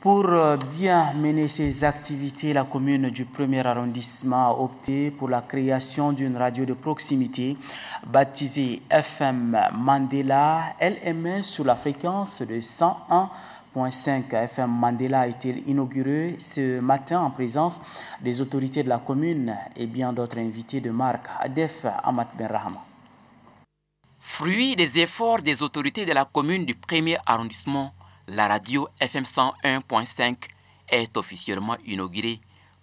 Pour euh, bien mener ses activités, la commune du 1er arrondissement a opté pour la création d'une radio de proximité baptisée FM Mandela. Elle émet sur la fréquence de 101.5 FM Mandela a été inaugurée ce matin en présence des autorités de la commune et bien d'autres invités de marque. Adef Amat Ben Fruit des efforts des autorités de la commune du 1er arrondissement, la radio FM 101.5 est officiellement inaugurée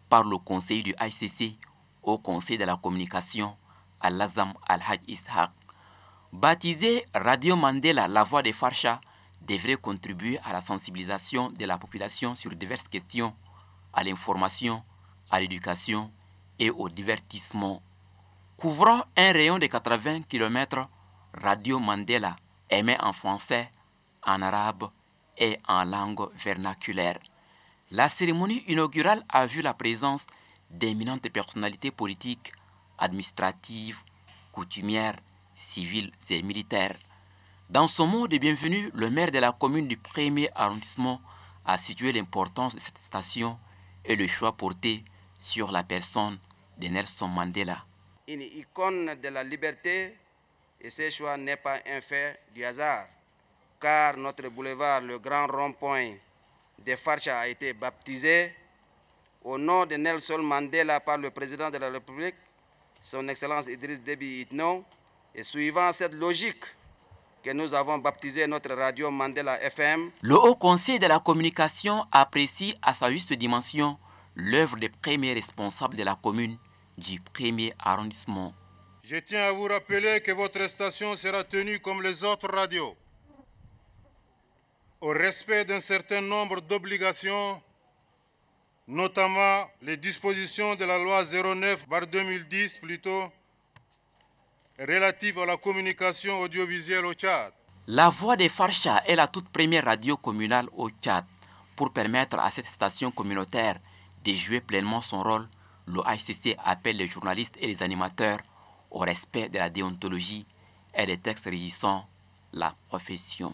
par le conseil du ICC au conseil de la communication à l'Azam Al-Hajj Ishaq. Baptisée Radio Mandela, la voix des Farcha devrait contribuer à la sensibilisation de la population sur diverses questions, à l'information, à l'éducation et au divertissement. Couvrant un rayon de 80 km, Radio Mandela émet en français, en arabe et en langue vernaculaire. La cérémonie inaugurale a vu la présence d'éminentes personnalités politiques, administratives, coutumières, civiles et militaires. Dans son mot de bienvenue, le maire de la commune du premier arrondissement a situé l'importance de cette station et le choix porté sur la personne de Nelson Mandela. Une icône de la liberté, et ce choix n'est pas un fait du hasard car notre boulevard, le grand rond-point de Farcha, a été baptisé au nom de Nelson Mandela par le président de la République, son Excellence Idriss Déby Itno, et suivant cette logique que nous avons baptisé notre radio Mandela FM. Le Haut Conseil de la communication apprécie à sa juste dimension l'œuvre des premiers responsables de la commune du premier arrondissement. Je tiens à vous rappeler que votre station sera tenue comme les autres radios au respect d'un certain nombre d'obligations, notamment les dispositions de la loi 09-2010 plutôt, relative à la communication audiovisuelle au Tchad. La voix des Farcha est la toute première radio communale au Tchad. Pour permettre à cette station communautaire de jouer pleinement son rôle, le HCC appelle les journalistes et les animateurs au respect de la déontologie et des textes régissant la profession.